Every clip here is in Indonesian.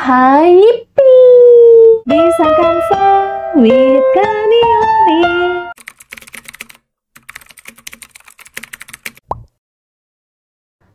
hai Bisa disangkan sawit kanioni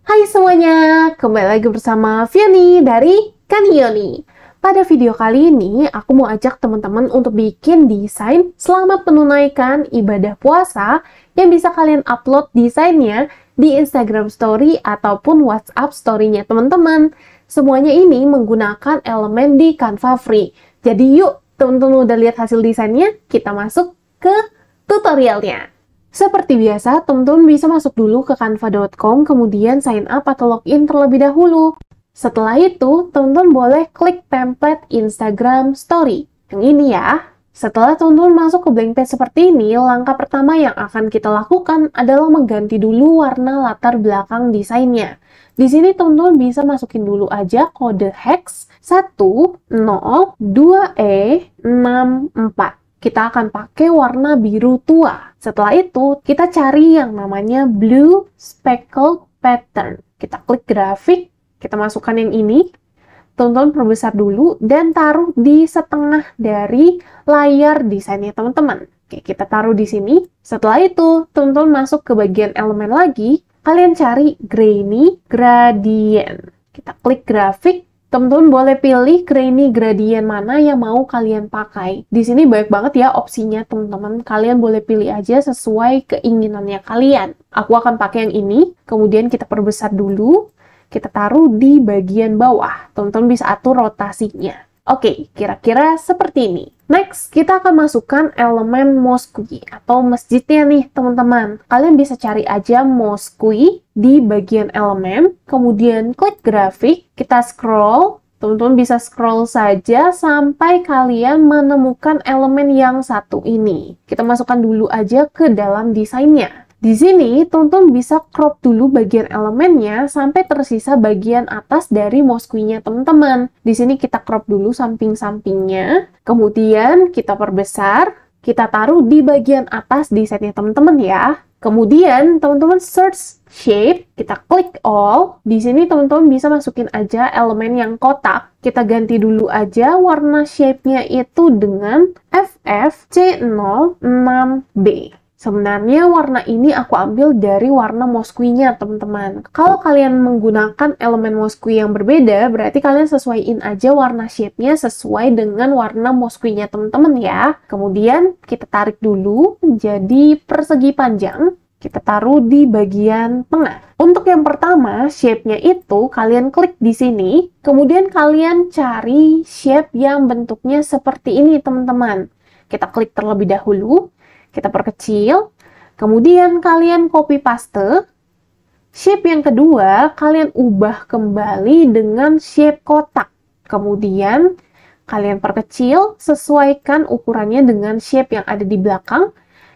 Hai semuanya, kembali lagi bersama Vianney dari Kanioni. Pada video kali ini, aku mau ajak teman-teman untuk bikin desain selamat menunaikan ibadah puasa yang bisa kalian upload desainnya di Instagram Story ataupun WhatsApp Story-nya teman-teman. Semuanya ini menggunakan elemen di Canva Free. Jadi yuk, teman-teman udah lihat hasil desainnya, kita masuk ke tutorialnya. Seperti biasa, teman-teman bisa masuk dulu ke canva.com, kemudian sign up atau login terlebih dahulu. Setelah itu, teman-teman boleh klik template Instagram Story. Yang ini ya. Setelah teman-teman masuk ke blank page seperti ini, langkah pertama yang akan kita lakukan adalah mengganti dulu warna latar belakang desainnya. Di sini teman-teman bisa masukin dulu aja kode hex 102E64. Kita akan pakai warna biru tua. Setelah itu, kita cari yang namanya blue speckle pattern. Kita klik grafik, kita masukkan yang ini, Tonton perbesar dulu dan taruh di setengah dari layar desainnya teman-teman. Oke, kita taruh di sini. Setelah itu, tonton masuk ke bagian elemen lagi. Kalian cari grainy gradient. Kita klik grafik. Teman-teman boleh pilih grainy gradient mana yang mau kalian pakai. Di sini banyak banget ya opsinya teman-teman. Kalian boleh pilih aja sesuai keinginannya kalian. Aku akan pakai yang ini. Kemudian kita perbesar dulu kita taruh di bagian bawah. Teman-teman bisa atur rotasinya. Oke, kira-kira seperti ini. Next, kita akan masukkan elemen moskui atau masjidnya nih, teman-teman. Kalian bisa cari aja moskui di bagian elemen, kemudian klik grafik, kita scroll, teman-teman bisa scroll saja sampai kalian menemukan elemen yang satu ini. Kita masukkan dulu aja ke dalam desainnya. Di sini, Tonton bisa crop dulu bagian elemennya sampai tersisa bagian atas dari moskuinya teman-teman. Di sini kita crop dulu samping-sampingnya, kemudian kita perbesar, kita taruh di bagian atas di setnya teman-teman ya. Kemudian teman-teman search shape, kita klik all. Di sini teman-teman bisa masukin aja elemen yang kotak. Kita ganti dulu aja warna shape-nya itu dengan ffc 06 6B. Sebenarnya warna ini aku ambil dari warna moskuinya teman-teman. Kalau kalian menggunakan elemen moskui yang berbeda, berarti kalian sesuaiin aja warna shape-nya sesuai dengan warna moskuinya teman-teman ya. Kemudian kita tarik dulu menjadi persegi panjang kita taruh di bagian tengah. Untuk yang pertama, shape-nya itu kalian klik di sini, kemudian kalian cari shape yang bentuknya seperti ini, teman-teman. Kita klik terlebih dahulu, kita perkecil. Kemudian kalian copy paste. Shape yang kedua, kalian ubah kembali dengan shape kotak. Kemudian kalian perkecil, sesuaikan ukurannya dengan shape yang ada di belakang.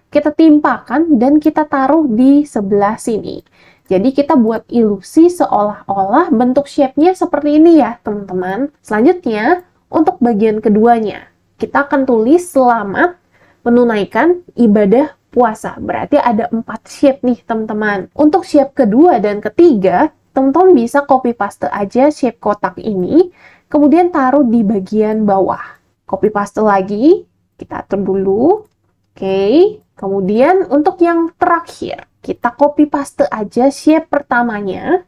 Kita timpakan dan kita taruh di sebelah sini. Jadi kita buat ilusi seolah-olah bentuk shape-nya seperti ini ya, teman-teman. Selanjutnya, untuk bagian keduanya, kita akan tulis selamat menunaikan ibadah puasa. Berarti ada empat shape nih teman-teman. Untuk shape kedua dan ketiga, teman-teman bisa copy paste aja shape kotak ini, kemudian taruh di bagian bawah. Copy paste lagi, kita atur dulu. Oke, kemudian untuk yang terakhir, kita copy paste aja shape pertamanya.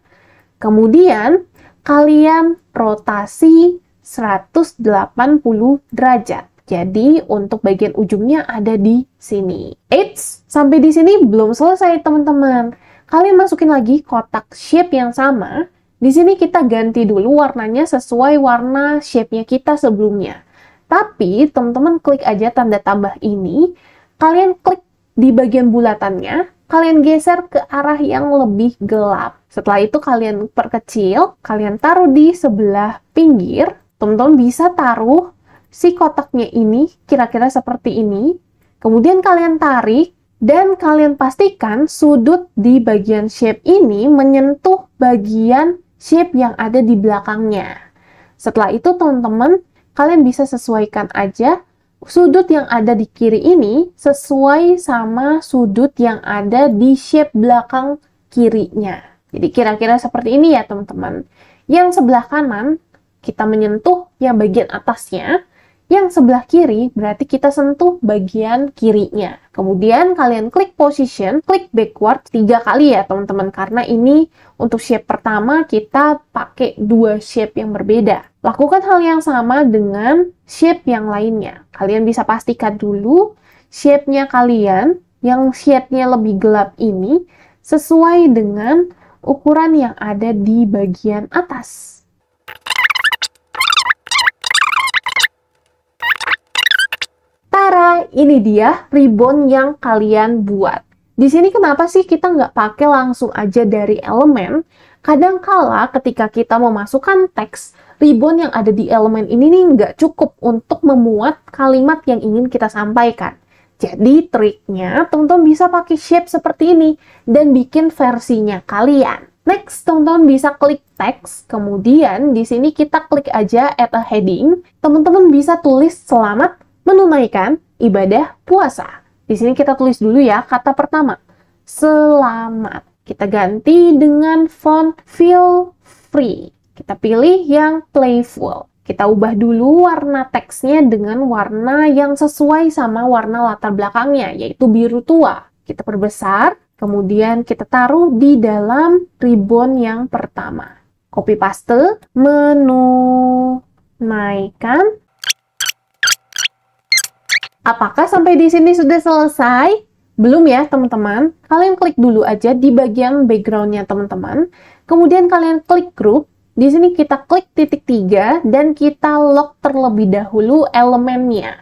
Kemudian, kalian rotasi 180 derajat. Jadi untuk bagian ujungnya ada di sini. Eits, sampai di sini belum selesai teman-teman. Kalian masukin lagi kotak shape yang sama. Di sini kita ganti dulu warnanya sesuai warna shape-nya kita sebelumnya. Tapi teman-teman klik aja tanda tambah ini, kalian klik di bagian bulatannya, kalian geser ke arah yang lebih gelap. Setelah itu kalian perkecil, kalian taruh di sebelah pinggir. Teman-teman bisa taruh si kotaknya ini kira-kira seperti ini. Kemudian kalian tarik dan kalian pastikan sudut di bagian shape ini menyentuh bagian shape yang ada di belakangnya. Setelah itu teman-teman, kalian bisa sesuaikan aja sudut yang ada di kiri ini sesuai sama sudut yang ada di shape belakang kirinya. Jadi kira-kira seperti ini ya teman-teman. Yang sebelah kanan kita menyentuh yang bagian atasnya, yang sebelah kiri berarti kita sentuh bagian kirinya. Kemudian kalian klik position, klik backward tiga kali ya teman-teman karena ini untuk shape pertama kita pakai dua shape yang berbeda. Lakukan hal yang sama dengan shape yang lainnya. Kalian bisa pastikan dulu shape-nya kalian yang shape nya lebih gelap ini sesuai dengan ukuran yang ada di bagian atas. ini dia ribbon yang kalian buat. Di sini kenapa sih kita nggak pakai langsung aja dari elemen? Kadangkala ketika kita memasukkan teks, ribbon yang ada di elemen ini nih nggak cukup untuk memuat kalimat yang ingin kita sampaikan. Jadi triknya, teman-teman bisa pakai shape seperti ini dan bikin versinya kalian. Next, teman-teman bisa klik teks, kemudian di sini kita klik aja add a heading. Teman-teman bisa tulis selamat menunaikan ibadah puasa. Di sini kita tulis dulu ya kata pertama, selamat. Kita ganti dengan font feel free. Kita pilih yang playful. Kita ubah dulu warna teksnya dengan warna yang sesuai sama warna latar belakangnya, yaitu biru tua. Kita perbesar, kemudian kita taruh di dalam ribbon yang pertama. Copy paste, menunaikan Apakah sampai di sini sudah selesai? Belum ya teman-teman, kalian klik dulu aja di bagian backgroundnya teman-teman. Kemudian kalian klik group. di sini kita klik titik tiga dan kita lock terlebih dahulu elemennya.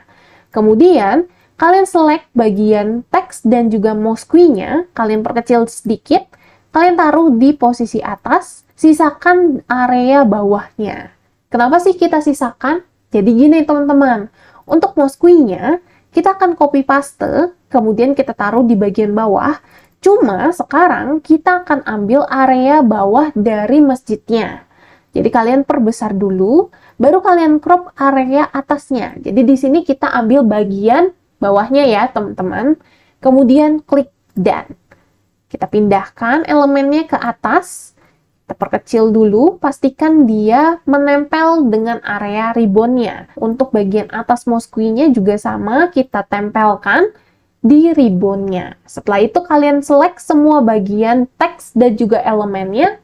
Kemudian kalian select bagian teks dan juga mosquee-nya, kalian perkecil sedikit, kalian taruh di posisi atas, sisakan area bawahnya. Kenapa sih kita sisakan? Jadi gini teman-teman, untuk mosquito kita akan copy paste, kemudian kita taruh di bagian bawah. Cuma sekarang kita akan ambil area bawah dari masjidnya. Jadi kalian perbesar dulu, baru kalian crop area atasnya. Jadi di sini kita ambil bagian bawahnya ya teman-teman. Kemudian klik done. Kita pindahkan elemennya ke atas Perkecil dulu, pastikan dia menempel dengan area ribbonnya. Untuk bagian atas moskuinya juga sama, kita tempelkan di ribbonnya. Setelah itu kalian select semua bagian teks dan juga elemennya,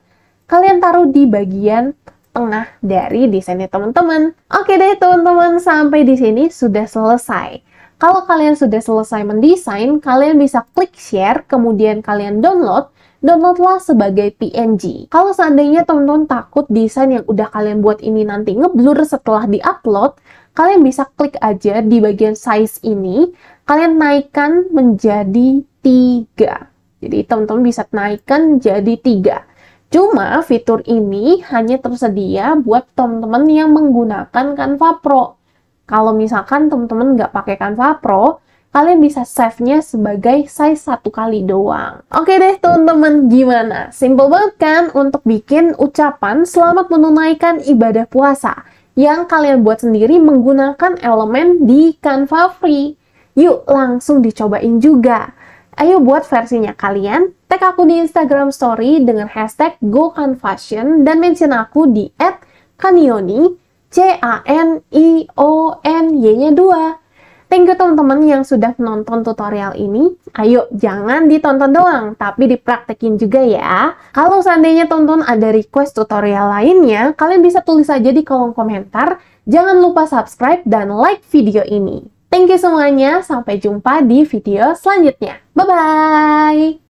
kalian taruh di bagian tengah dari desainnya teman-teman. Oke deh teman-teman, sampai di sini sudah selesai. Kalau kalian sudah selesai mendesain, kalian bisa klik share, kemudian kalian download downloadlah sebagai PNG. Kalau seandainya teman-teman takut desain yang udah kalian buat ini nanti ngeblur setelah diupload, kalian bisa klik aja di bagian size ini, kalian naikkan menjadi 3. Jadi teman-teman bisa naikkan jadi 3. Cuma fitur ini hanya tersedia buat teman-teman yang menggunakan Canva Pro. Kalau misalkan teman-teman nggak pakai Canva Pro, kalian bisa save-nya sebagai size satu kali doang. Oke deh teman-teman, gimana? Simple banget kan untuk bikin ucapan selamat menunaikan ibadah puasa yang kalian buat sendiri menggunakan elemen di Canva Free. Yuk langsung dicobain juga. Ayo buat versinya kalian, tag aku di Instagram story dengan hashtag GoCanFashion dan mention aku di @kanioni, C-A-N-I-O-N-Y-nya 2 Thank you teman-teman yang sudah menonton tutorial ini. Ayo jangan ditonton doang, tapi dipraktekin juga ya. Kalau seandainya tonton ada request tutorial lainnya, kalian bisa tulis aja di kolom komentar. Jangan lupa subscribe dan like video ini. Thank you semuanya, sampai jumpa di video selanjutnya. Bye-bye!